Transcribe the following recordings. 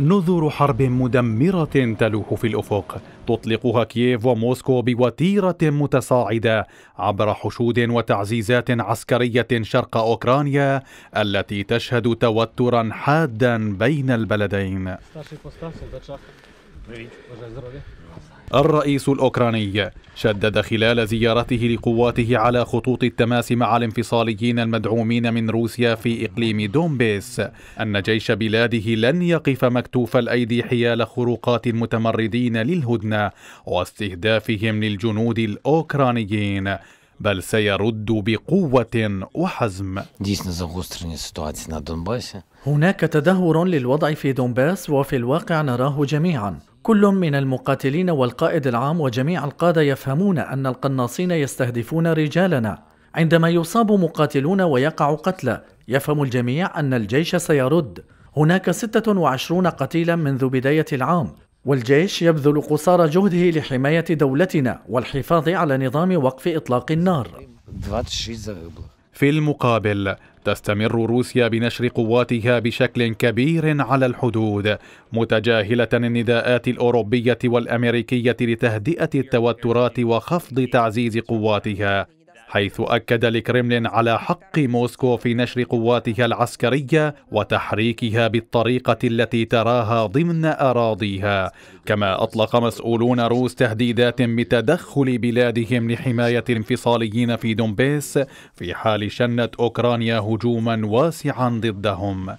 نذر حرب مدمرة تلوح في الأفق تطلقها كييف وموسكو بوتيرة متصاعدة عبر حشود وتعزيزات عسكرية شرق أوكرانيا التي تشهد توترا حادا بين البلدين الرئيس الأوكراني شدد خلال زيارته لقواته على خطوط التماس مع الانفصاليين المدعومين من روسيا في إقليم دومبيس أن جيش بلاده لن يقف مكتوف الأيدي حيال خروقات المتمردين للهدنة واستهدافهم للجنود الأوكرانيين بل سيرد بقوة وحزم هناك تدهور للوضع في دونباس وفي الواقع نراه جميعا كل من المقاتلين والقائد العام وجميع القادة يفهمون أن القناصين يستهدفون رجالنا عندما يصاب مقاتلون ويقع قتلى يفهم الجميع أن الجيش سيرد هناك 26 قتيلا منذ بداية العام والجيش يبذل قصارى جهده لحماية دولتنا والحفاظ على نظام وقف إطلاق النار في المقابل تستمر روسيا بنشر قواتها بشكل كبير على الحدود متجاهلة النداءات الأوروبية والأمريكية لتهدئة التوترات وخفض تعزيز قواتها حيث أكد الكريملين على حق موسكو في نشر قواتها العسكرية وتحريكها بالطريقة التي تراها ضمن أراضيها كما أطلق مسؤولون روس تهديدات بتدخل بلادهم لحماية الانفصاليين في دومبيس في حال شنت أوكرانيا هجوما واسعا ضدهم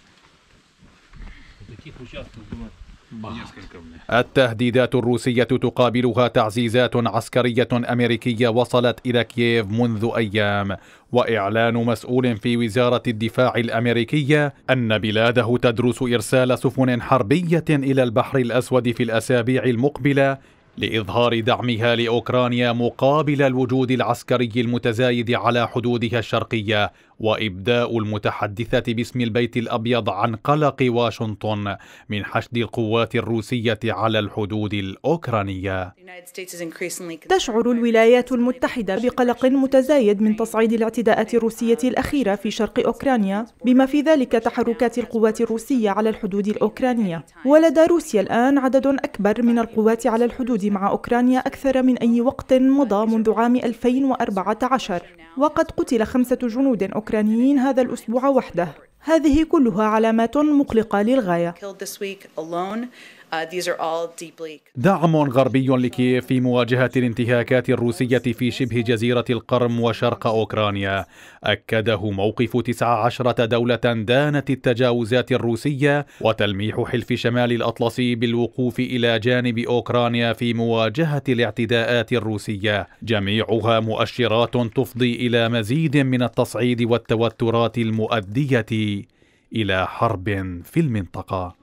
التهديدات الروسية تقابلها تعزيزات عسكرية أمريكية وصلت إلى كييف منذ أيام وإعلان مسؤول في وزارة الدفاع الأمريكية أن بلاده تدرس إرسال سفن حربية إلى البحر الأسود في الأسابيع المقبلة لإظهار دعمها لأوكرانيا مقابل الوجود العسكري المتزايد على حدودها الشرقية وإبداء المتحدثة باسم البيت الأبيض عن قلق واشنطن من حشد القوات الروسية على الحدود الأوكرانية تشعر الولايات المتحدة بقلق متزايد من تصعيد الاعتداءات الروسية الأخيرة في شرق أوكرانيا بما في ذلك تحركات القوات الروسية على الحدود الأوكرانية ولدى روسيا الآن عدد أكبر من القوات على الحدود مع أوكرانيا أكثر من أي وقت مضى منذ عام 2014 وقد قتل خمسة جنود أوكرانيين الأوكرانيين هذا الأسبوع وحده هذه كلها علامات مقلقة للغاية Uh, دعم غربي لكييف في مواجهة الانتهاكات الروسية في شبه جزيرة القرم وشرق أوكرانيا أكده موقف 19 دولة دانت التجاوزات الروسية وتلميح حلف شمال الأطلسي بالوقوف إلى جانب أوكرانيا في مواجهة الاعتداءات الروسية جميعها مؤشرات تفضي إلى مزيد من التصعيد والتوترات المؤدية إلى حرب في المنطقة